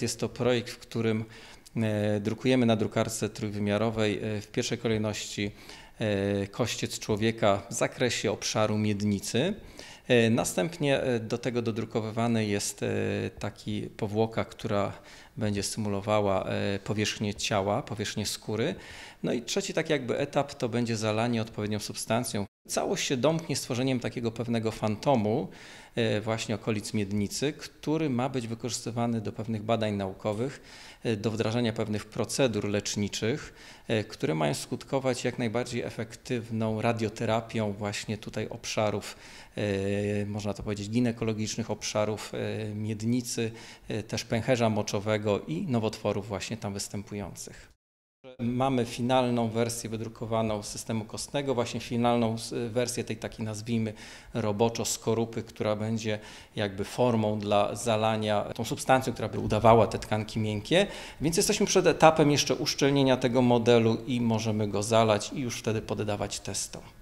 Jest to projekt, w którym e, drukujemy na drukarce trójwymiarowej e, w pierwszej kolejności e, kościec człowieka w zakresie obszaru miednicy. Następnie do tego dodrukowywany jest taki powłoka, która będzie symulowała powierzchnię ciała, powierzchnię skóry. No i trzeci tak jakby etap to będzie zalanie odpowiednią substancją. Całość się domknie stworzeniem takiego pewnego fantomu e, właśnie okolic miednicy, który ma być wykorzystywany do pewnych badań naukowych, e, do wdrażania pewnych procedur leczniczych, e, które mają skutkować jak najbardziej efektywną radioterapią właśnie tutaj obszarów, można to powiedzieć, ginekologicznych obszarów miednicy, też pęcherza moczowego i nowotworów właśnie tam występujących. Mamy finalną wersję wydrukowaną systemu kostnego, właśnie finalną y, wersję tej takiej nazwijmy roboczo skorupy, która będzie jakby formą dla zalania, tą substancją, która by udawała te tkanki miękkie. Więc jesteśmy przed etapem jeszcze uszczelnienia tego modelu i możemy go zalać i już wtedy poddawać testom.